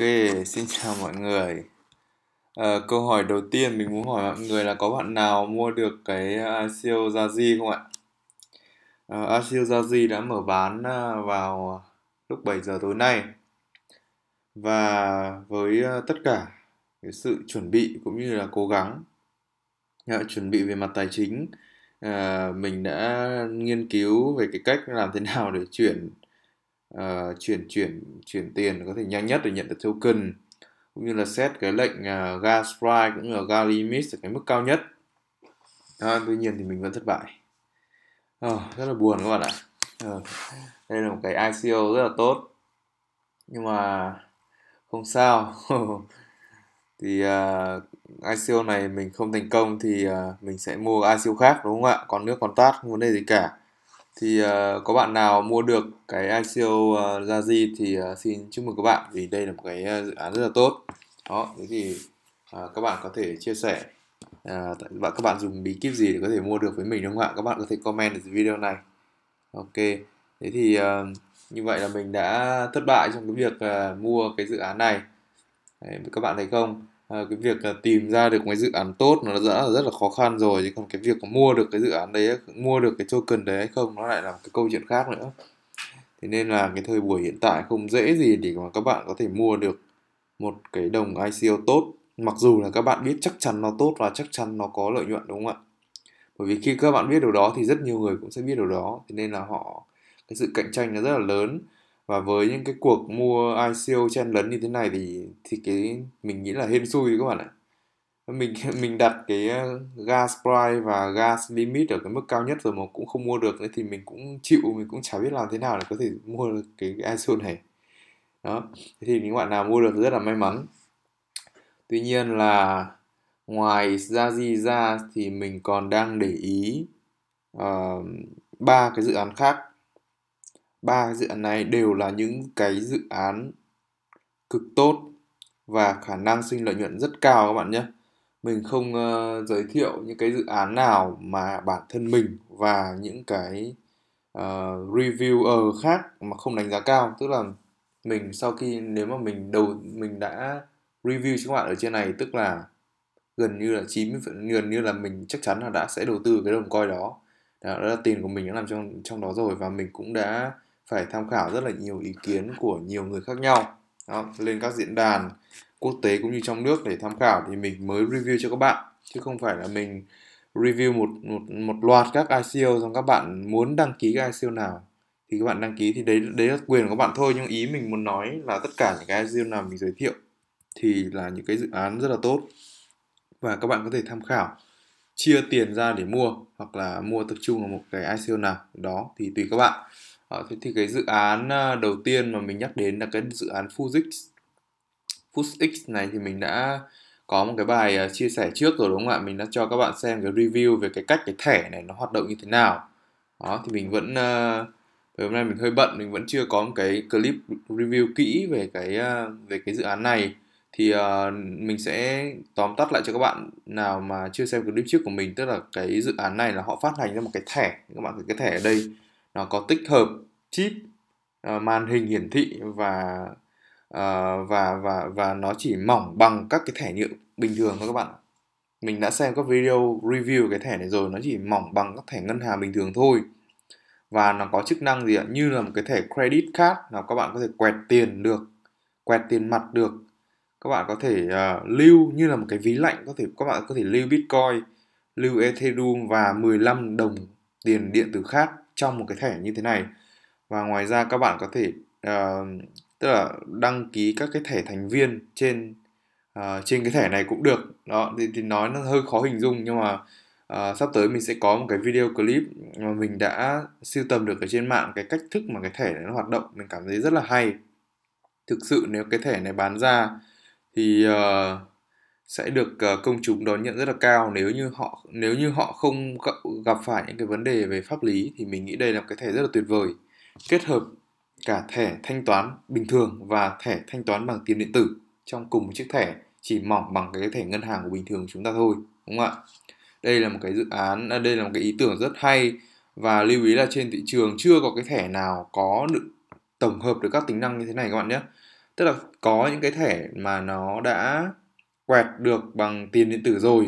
Ok, xin chào mọi người. À, câu hỏi đầu tiên mình muốn hỏi mọi người là có bạn nào mua được cái à, ASIO Zazi không ạ? À, ờ, ASIO Zazi đã mở bán à, vào lúc 7 giờ tối nay. Và với à, tất cả cái sự chuẩn bị cũng như là cố gắng à, chuẩn bị về mặt tài chính à, mình đã nghiên cứu về cái cách làm thế nào để chuyển uh, chuyển chuyển chuyển tiền có thể nhanh nhất để nhận được token cũng như là set cái lệnh uh, gas price cũng như là gas limit ở cái mức cao nhất à, tuy nhiên thì mình vẫn thất bại à, rất là buồn các bạn ạ à, đây là một cái ICO rất là tốt nhưng mà không sao thì uh, à, ICO này mình không thành công thì uh, mình sẽ mua ICO khác đúng không ạ còn nước còn tát không vấn đề gì cả thì uh, có bạn nào mua được cái ICO uh, ờ, thì uh, xin chúc mừng các bạn vì đây là một cái dự án rất là tốt đó thế thì uh, các bạn có thể chia sẻ uh, các bạn dùng bí kíp gì để có thể mua được với mình đúng không ạ các bạn có thể comment ở video này ok thế thì uh, như vậy là mình đã thất bại trong cái việc uh, mua cái dự án này Đấy, các bạn thấy không à, cái việc là ờ, tìm ra được cái dự án tốt nó đã rất là khó khăn rồi chứ còn cái việc mua được cái dự án đấy mua được cái token đấy hay không nó lại là một cái câu chuyện khác nữa thế nên là cái thời buổi hiện tại không dễ gì để mà các bạn có thể mua được một cái đồng ICO tốt mặc dù là các bạn biết chắc chắn nó tốt và chắc chắn nó có lợi nhuận đúng không ạ bởi vì khi các bạn biết điều đó thì rất nhiều người cũng sẽ biết điều đó thế nên là họ cái sự cạnh tranh nó rất là lớn và với những cái cuộc mua ICO chen lấn như thế này thì thì cái mình nghĩ là hên xui các bạn ạ mình mình đặt cái ờ, gas price và gas limit ở cái mức cao nhất rồi mà cũng không mua được nữa thì mình cũng chịu mình cũng chả biết làm thế nào để có thể mua được cái, cái ICO này đó thì những bạn nào mua được rất là may mắn tuy nhiên là ngoài ra gì ra thì mình còn đang để ý ờ, ba uh, cái dự án khác ba dự án này đều là những cái dự án cực tốt và khả năng sinh lợi nhuận rất cao các bạn nhé mình không uh, giới thiệu những cái dự án nào mà bản thân mình và những cái uh, reviewer khác mà không đánh giá cao tức là mình sau khi nếu mà mình đầu mình đã review cho các bạn ở trên này tức là gần như là 90 gần như là mình chắc chắn là đã sẽ đầu tư cái đồng coi đó đó là tiền của mình đã làm trong trong đó rồi và mình cũng đã phải tham khảo rất là nhiều ý kiến của nhiều người khác nhau đó, lên các diễn đàn quốc tế cũng như trong nước để tham khảo thì mình mới review cho các bạn chứ không phải là mình review một một một loạt các ICO xong các bạn muốn đăng ký cái ICO nào thì các bạn đăng ký thì đấy đấy là quyền của các bạn thôi nhưng ý mình muốn nói là tất cả những cái ICO nào mình giới thiệu thì là những cái dự án rất là tốt và các bạn có thể tham khảo chia tiền ra để mua hoặc là mua tập trung vào một cái ICO nào đó thì tùy các bạn À, thế thì cái dự án ờ, đầu tiên mà mình nhắc đến là cái dự án Fuzix. Fuzix này thì mình đã có một cái bài ờ, chia sẻ trước rồi đúng không ạ? Mình đã cho các bạn xem cái review về cái cách cái thẻ này nó hoạt động như thế nào. Đó thì mình vẫn uh, hôm nay mình hơi bận, mình vẫn chưa có một cái clip review kỹ về cái uh, về cái dự án này. Thì uh, mình sẽ tóm tắt lại cho các bạn nào mà chưa xem clip trước của mình tức là cái dự án này là họ phát hành ra một cái thẻ, các bạn thấy cái thẻ ở đây nó có tích hợp chip uh, màn hình hiển thị và uh, và và và nó chỉ mỏng bằng các cái thẻ nhựa bình thường thôi các bạn mình đã xem các video review cái thẻ này rồi nó chỉ mỏng bằng các thẻ ngân hàng bình thường thôi và nó có chức năng gì ạ như là một cái thẻ credit card là các bạn có thể quẹt tiền được quẹt tiền mặt được các bạn có thể uh, lưu như là một cái ví lạnh có thể các bạn có thể lưu bitcoin lưu ethereum và 15 đồng tiền điện tử khác trong một cái thẻ như thế này và ngoài ra các bạn có thể uh, tức là đăng ký các cái thẻ thành viên trên uh, trên cái thẻ này cũng được đó thì, thì nói nó hơi khó hình dung nhưng mà uh, sắp tới mình sẽ có một cái video clip mà mình đã siêu tầm được ở trên mạng cái cách thức mà cái thẻ này nó hoạt động mình cảm thấy rất là hay thực sự nếu cái thẻ này bán ra thì uh, sẽ được ờ, công chúng đón nhận rất là cao nếu như họ nếu như họ không gặp phải những cái vấn đề về pháp lý thì mình nghĩ đây là một cái thẻ rất là tuyệt vời kết hợp cả thẻ thanh toán bình thường và thẻ thanh toán bằng tiền điện tử trong cùng một chiếc thẻ chỉ mỏng bằng cái thẻ ngân hàng của bình thường của chúng ta thôi đúng không ạ đây là một cái dự án à, đây là một cái ý tưởng rất hay và lưu ý là trên thị trường chưa có cái thẻ nào có được tổng hợp được các tính năng như thế này các bạn nhé tức là có những cái thẻ mà nó đã quẹt được bằng tiền điện tử rồi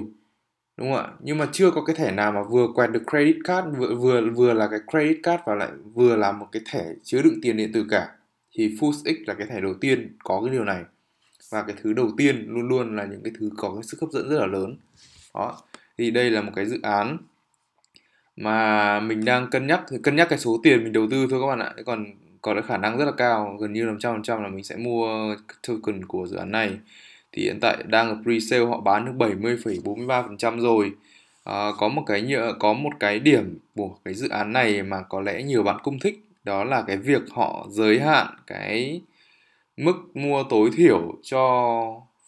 đúng không ạ nhưng mà chưa có cái thẻ nào mà vừa quẹt được credit card vừa vừa vừa là cái credit card và lại vừa là một cái thẻ chứa đựng tiền điện tử cả thì FuseX là cái thẻ đầu tiên có cái điều này và cái thứ đầu tiên luôn luôn là những cái thứ có cái sức hấp dẫn rất là lớn đó thì đây là một cái dự án mà mình đang cân nhắc thì cân nhắc cái số tiền mình đầu tư thôi các bạn ạ còn có cái khả năng rất là cao gần như là trăm phần trăm là mình sẽ mua token của dự án này thì hiện tại đang ở pre-sale họ bán được 70,43% rồi à, có một cái nhựa có một cái điểm của cái dự án này mà có lẽ nhiều bạn cũng thích đó là cái việc họ giới hạn cái mức mua tối thiểu cho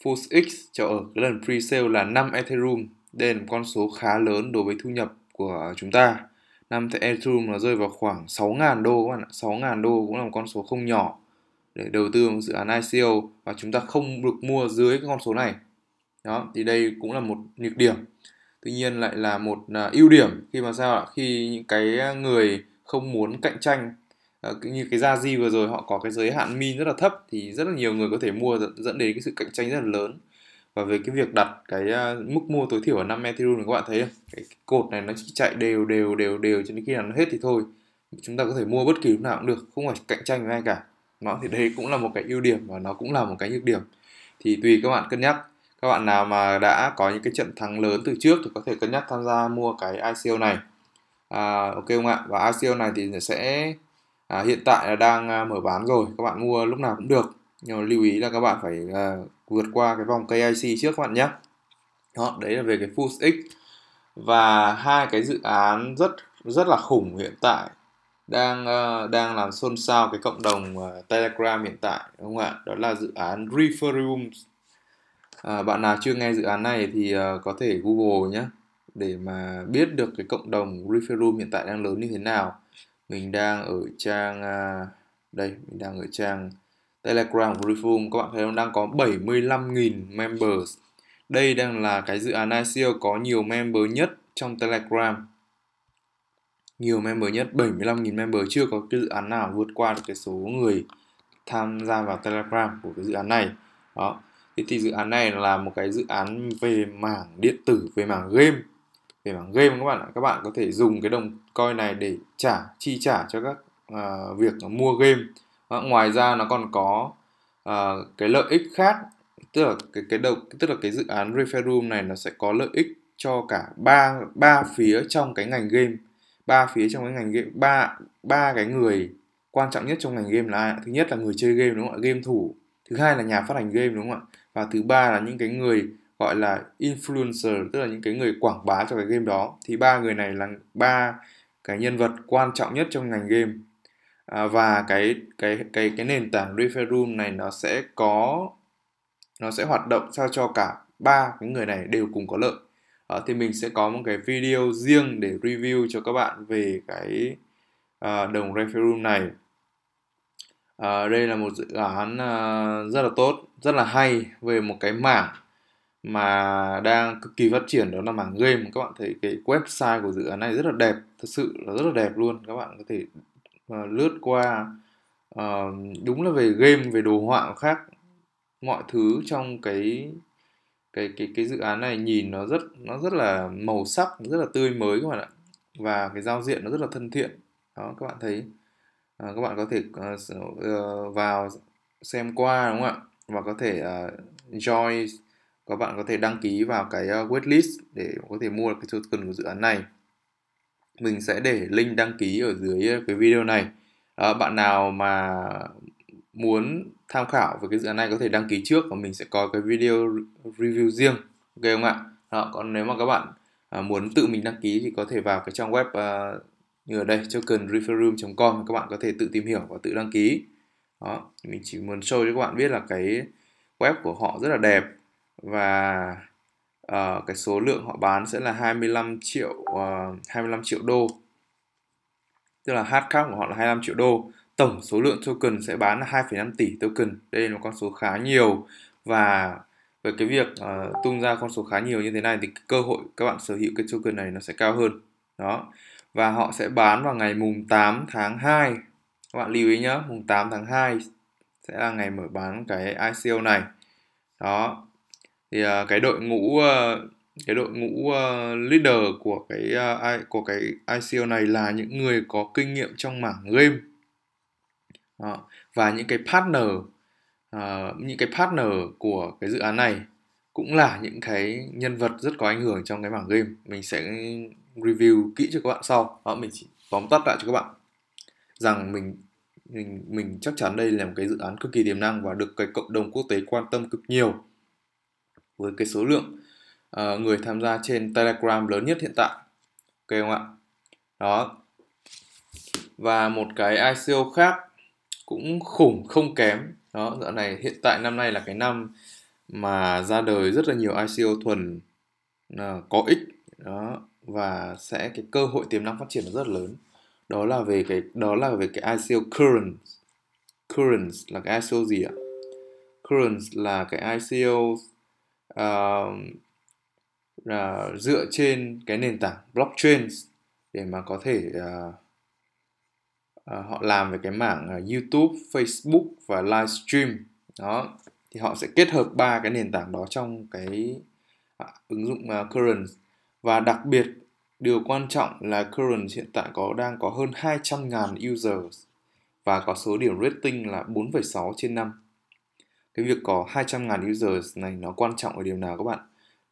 Fuse X cho ở cái lần pre-sale là 5 Ethereum đây là một con số khá lớn đối với thu nhập của chúng ta năm Ethereum nó rơi vào khoảng 6.000 đô các bạn ạ 6.000 đô cũng là một con số không nhỏ để đầu tư vào một dự án ICO và chúng ta không được mua dưới cái con số này đó thì đây cũng là một nhược điểm tuy nhiên lại là một à, ưu điểm khi mà sao ạ khi những cái người không muốn cạnh tranh à, như cái gia di vừa rồi họ có cái giới hạn min rất là thấp thì rất là nhiều người có thể mua dẫn đến cái sự cạnh tranh rất là lớn và về cái việc đặt cái à, mức mua tối thiểu ở năm Ethereum này các bạn thấy không? cái cột này nó chỉ chạy đều đều đều đều cho đến khi nào nó hết thì thôi chúng ta có thể mua bất kỳ lúc nào cũng được không phải cạnh tranh với ai cả nó thì đấy cũng là một cái ưu điểm và nó cũng là một cái nhược điểm thì tùy các bạn cân nhắc các bạn nào mà đã có những cái trận thắng lớn từ trước thì có thể cân nhắc tham gia mua cái ICO này à, ok không ạ và ICO này thì sẽ à, hiện tại là đang à, mở bán rồi các bạn mua lúc nào cũng được nhưng mà lưu ý là các bạn phải à, vượt qua cái vòng KIC trước các bạn nhé đó đấy là về cái Fuse X và hai cái dự án rất rất là khủng hiện tại đang uh, đang làm xôn xao cái cộng đồng uh, Telegram hiện tại đúng không ạ? Đó là dự án Referium. À, bạn nào chưa nghe dự án này thì uh, có thể Google nhé để mà biết được cái cộng đồng Referium hiện tại đang lớn như thế nào. Mình đang ở trang uh, đây, mình đang ở trang Telegram của Referium. Các bạn thấy không? Đang có 75.000 members. Đây đang là cái dự án ICO e có nhiều member nhất trong Telegram nhiều member nhất 75.000 member chưa có cái dự án nào vượt qua được cái số người tham gia vào Telegram của cái dự án này đó thế thì dự án này là một cái dự án về mảng điện tử về mảng game về mảng game các bạn ạ các bạn có thể dùng cái đồng coin này để trả chi trả cho các uh, việc mua game đó. ngoài ra nó còn có uh, cái lợi ích khác tức là cái cái đầu tức là cái dự án referrum này nó sẽ có lợi ích cho cả ba ba phía trong cái ngành game ba phía trong cái ngành game ba ba cái người quan trọng nhất trong ngành game là ai? thứ nhất là người chơi game đúng không ạ game thủ thứ hai là nhà phát hành game đúng không ạ và thứ ba là những cái người gọi là influencer tức là những cái người quảng bá cho cái game đó thì ba người này là ba cái nhân vật quan trọng nhất trong ngành game à, và cái cái cái cái nền tảng referral này nó sẽ có nó sẽ hoạt động sao cho cả ba cái người này đều cùng có lợi à, thì mình sẽ có một cái video riêng để review cho các bạn về cái à, đồng referum này à, đây là một dự án à, rất là tốt rất là hay về một cái mảng mà đang cực kỳ phát triển đó là mảng game các bạn thấy cái website của dự án này rất là đẹp thật sự là rất là đẹp luôn các bạn có thể uh, lướt qua uh, đúng là về game về đồ họa khác mọi thứ trong cái cái cái cái dự án này nhìn nó rất nó rất là màu sắc rất là tươi mới các bạn ạ và cái giao diện nó rất là thân thiện đó các bạn thấy à, các bạn có thể uh, vào xem qua đúng không ạ và có thể uh, join các bạn có thể đăng ký vào cái uh, waitlist để có thể mua được cái token của dự án này mình sẽ để link đăng ký ở dưới cái video này à, bạn nào mà muốn tham khảo về cái dự án này có thể đăng ký trước và mình sẽ có cái video review riêng ok không ạ đó, còn nếu mà các bạn à, muốn tự mình đăng ký thì có thể vào cái trang web à, như ở đây tokenreferroom.com các bạn có thể tự tìm hiểu và tự đăng ký đó mình chỉ muốn show cho các bạn biết là cái web của họ rất là đẹp và uh, cái số lượng họ bán sẽ là 25 triệu uh, à, 25 triệu đô tức là hard cap của họ là 25 triệu đô tổng số lượng token sẽ bán là 2,5 tỷ token đây là con số khá nhiều và về cái việc uh, tung ra con số khá nhiều như thế này thì cơ hội các bạn sở hữu cái token này nó sẽ cao hơn đó và họ sẽ bán vào ngày mùng 8 tháng 2 các bạn lưu ý nhé mùng 8 tháng 2 sẽ là ngày mở bán cái ICO này đó thì uh, cái đội ngũ uh, cái đội ngũ uh, leader của cái uh, của cái ICO này là những người có kinh nghiệm trong mảng game đó. và những cái partner uh, những cái partner của cái dự án này cũng là những cái nhân vật rất có ảnh hưởng trong cái mảng game mình sẽ review kỹ cho các bạn sau đó mình chỉ tóm tắt lại cho các bạn rằng mình mình mình chắc chắn đây là một cái dự án cực kỳ tiềm năng và được cái cộng đồng quốc tế quan tâm cực nhiều với cái số lượng uh, người tham gia trên Telegram lớn nhất hiện tại ok không ạ đó và một cái ICO khác cũng khủng không kém đó dạo này hiện tại năm nay là cái năm mà ra đời rất là nhiều ICO thuần à, có ích đó và sẽ cái cơ hội tiềm năng phát triển rất là lớn đó là về cái đó là về cái ICO current current là cái ICO gì ạ current là cái ICO uh, là à, dựa trên cái nền tảng blockchain để mà có thể uh, Ờ, họ làm về cái mảng ờ, YouTube, Facebook và livestream đó thì họ sẽ kết hợp ba cái nền tảng đó trong cái uh, ứng dụng uh, Current và đặc biệt điều quan trọng là Current hiện tại có đang có hơn 200.000 users và có số điểm rating là 4,6 trên 5. Cái việc có 200.000 users này nó quan trọng ở điều nào các bạn?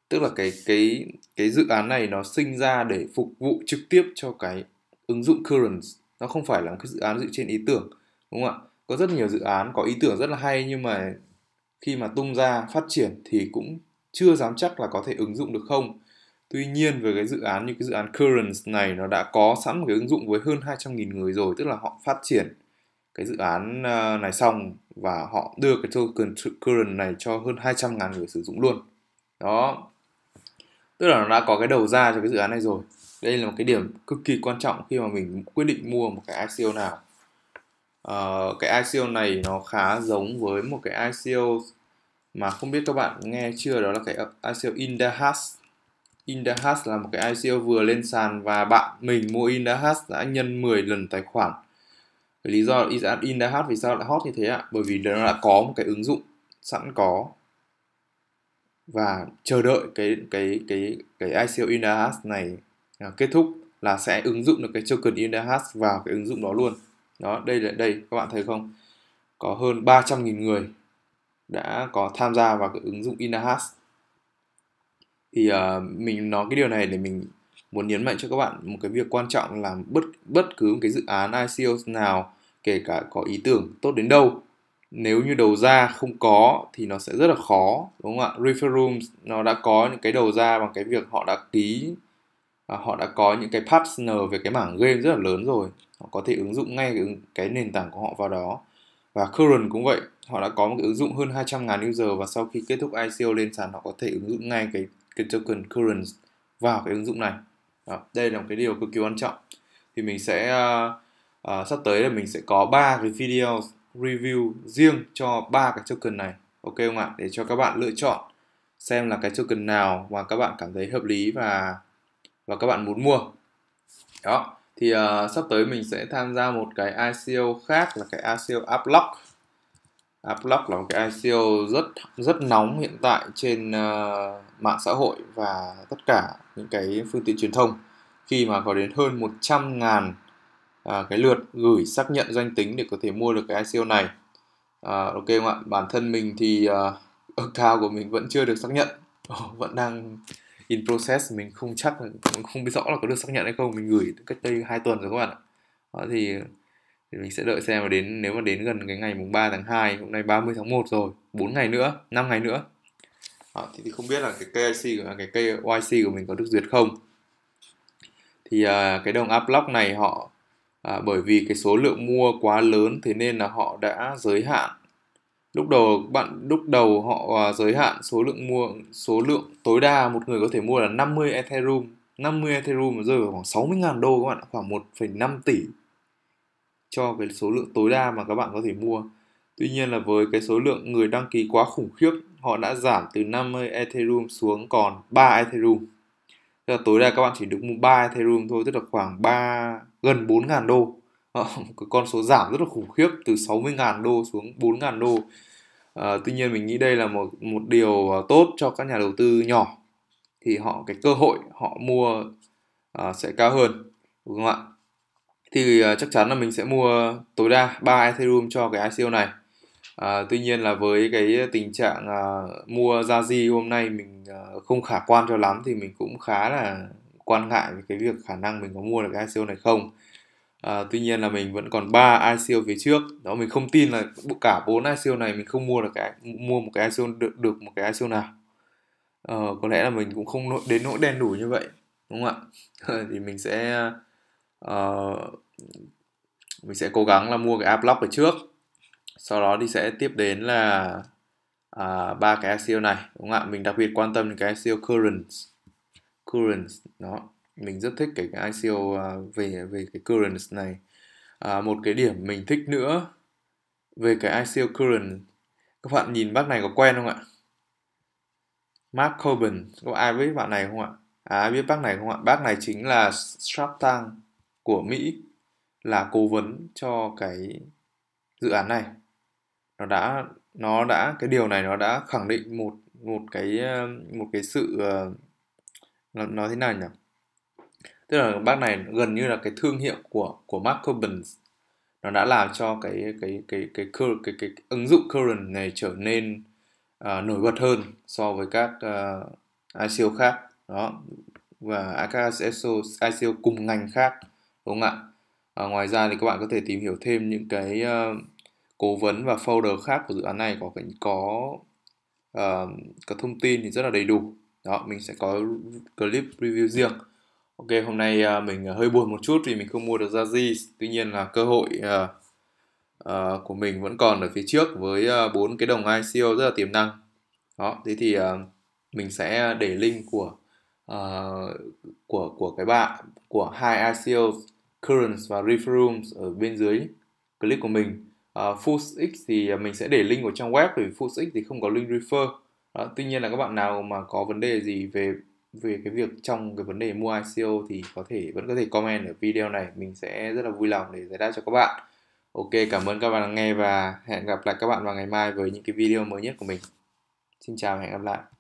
Tức là cái cái cái dự án này nó sinh ra để phục vụ trực tiếp cho cái ứng dụng Current nó không phải là một cái dự án dựa trên ý tưởng đúng không ạ có rất nhiều dự án có ý tưởng rất là hay nhưng mà khi mà tung ra phát triển thì cũng chưa dám chắc là có thể ứng dụng được không Tuy nhiên với cái dự án như cái dự án Currents này nó đã có sẵn một cái ứng dụng với hơn 200.000 người rồi tức là họ phát triển cái dự án ờ, này xong và họ đưa cái token Current này cho hơn 200.000 người sử dụng luôn. Đó. Tức là nó đã có cái đầu ra cho cái dự án này rồi đây là một cái điểm cực kỳ quan trọng khi mà mình quyết định mua một cái ICO e nào uh, cái ICO e này nó khá giống với một cái ICO e mà không biết các bạn nghe chưa đó là cái ICO Indahas Indahas là một cái ICO vừa lên sàn và bạn mình mua Indahas đã nhân 10 lần tài khoản lý do là Indahas vì sao lại hot như thế ạ bởi vì nó đã có một cái ứng dụng sẵn có và chờ đợi cái cái cái cái ICO Indahas này À, kết thúc là sẽ ứng dụng được cái token Indahash vào cái ứng dụng đó luôn đó đây là đây các bạn thấy không có hơn 300.000 người đã có tham gia vào cái ứng dụng Indahash thì uh, mình nói cái điều này để mình muốn nhấn mạnh cho các bạn một cái việc quan trọng là bất bất cứ một cái dự án ICO nào kể cả có ý tưởng tốt đến đâu nếu như đầu ra không có thì nó sẽ rất là khó đúng không ạ referrals nó đã có những cái đầu ra bằng cái việc họ đã ký à, họ đã có những cái partner về cái mảng game rất là lớn rồi họ có thể ứng dụng ngay cái, cái nền tảng của họ vào đó và Current cũng vậy họ đã có một cái ứng dụng hơn 200.000 user và sau khi kết thúc ICO lên sàn họ có thể ứng dụng ngay cái cái token Current vào cái ứng dụng này đó, đây là một cái điều cực kỳ quan trọng thì mình sẽ uh, uh, sắp tới là mình sẽ có ba cái video review riêng cho ba cái token này ok không ạ để cho các bạn lựa chọn xem là cái token nào mà các bạn cảm thấy hợp lý và và các bạn muốn mua đó thì uh, sắp tới mình sẽ tham gia một cái ICO khác là cái ICO Uplock Uplock là một cái ICO rất rất nóng hiện tại trên uh, mạng xã hội và tất cả những cái phương tiện truyền thông khi mà có đến hơn 100.000 uh, ờ, cái lượt gửi xác nhận danh tính để có thể mua được cái ICO này uh, ok không ạ bản thân mình thì uh, account của mình vẫn chưa được xác nhận vẫn đang in process mình không chắc cũng không biết rõ là có được xác nhận hay không mình gửi cách đây hai tuần rồi các bạn ạ đó thì thì mình sẽ đợi xem mà đến nếu mà đến gần cái ngày mùng 3 tháng 2 hôm nay 30 tháng 1 rồi 4 ngày nữa 5 ngày nữa à, thì, thì không biết là cái KYC của cái KYC của mình có được duyệt không thì à, cái đồng Uplock này họ à, bởi vì cái số lượng mua quá lớn thế nên là họ đã giới hạn lúc đầu bạn lúc đầu họ à, giới hạn số lượng mua số lượng tối đa một người có thể mua là 50 Ethereum 50 Ethereum rơi vào khoảng 60.000 đô các bạn khoảng 1,5 tỷ cho cái số lượng tối đa mà các bạn có thể mua Tuy nhiên là với cái số lượng người đăng ký quá khủng khiếp họ đã giảm từ 50 Ethereum xuống còn 3 Ethereum tức là tối đa các bạn chỉ được mua 3 Ethereum thôi tức là khoảng 3 gần 4.000 đô Ờ, cái con số giảm rất là khủng khiếp từ 60.000 đô xuống 4.000 đô à, tuy nhiên mình nghĩ đây là một một điều ờ, tốt cho các nhà đầu tư nhỏ thì họ cái cơ hội họ mua à, sẽ cao hơn đúng không ạ thì à, chắc chắn là mình sẽ mua tối đa 3 Ethereum cho cái ICO này à, tuy nhiên là với cái tình trạng à, mua ra di hôm nay mình à, không khả quan cho lắm thì mình cũng khá là quan ngại về cái việc khả năng mình có mua được cái ICO này không À, tuy nhiên là mình vẫn còn 3 ICO phía trước đó mình không tin là cả bốn ICO này mình không mua được cái mua một cái ICO được, được một cái ICO nào ờ, có lẽ là mình cũng không đến nỗi đen đủ như vậy đúng không ạ thì mình sẽ uh, mình sẽ cố gắng là mua cái app lock ở trước sau đó thì sẽ tiếp đến là à, ba uh, cái ICO này đúng không ạ mình đặc biệt quan tâm đến cái ICO currents currents đó mình rất thích cái, cái ICO uh, à, về về cái current này à, một cái điểm mình thích nữa về cái ICO current các bạn nhìn bác này có quen không ạ Mark Cuban có ai biết bạn này không ạ à, ai biết bác này không ạ bác này chính là Shark Tank của Mỹ là cố vấn cho cái dự án này nó đã nó đã cái điều này nó đã khẳng định một một cái à, một cái sự à, nó, nói thế nào nhỉ tức là bác này gần như là cái thương hiệu của của Mark Cuban nó đã làm cho cái cái cái cái cái cái, cái, cái ứng dụng current này trở nên uh, nổi bật hơn so với các uh, à, ICO khác đó và các ICO, ICO cùng ngành khác đúng không ạ? À, ngoài ra thì các bạn có thể tìm hiểu thêm những cái uh, cố vấn và folder khác của dự án này có có uh, có thông tin thì rất là đầy đủ. Đó, mình sẽ có clip review riêng. Ok, hôm nay à, mình à, hơi buồn một chút vì mình không mua được Zazi. Tuy nhiên là cơ hội à, của mình vẫn còn ở phía trước với bốn cái đồng ICO rất là tiềm năng. Đó, thế thì mình sẽ để link của của của cái bạn của hai ICO Currents và Referrals ở bên dưới clip của mình. Uh, FoodX thì mình sẽ để link ở trong web vì FoodX thì không có link refer. Đó, tuy nhiên là các bạn nào mà có vấn đề gì về về cái việc trong cái vấn đề mua ICO thì có thể vẫn có thể comment ở video này mình sẽ rất là vui lòng để giải đáp cho các bạn Ok cảm ơn các bạn lắng nghe và hẹn gặp lại các bạn vào ngày mai với những cái video mới nhất của mình Xin chào và hẹn gặp lại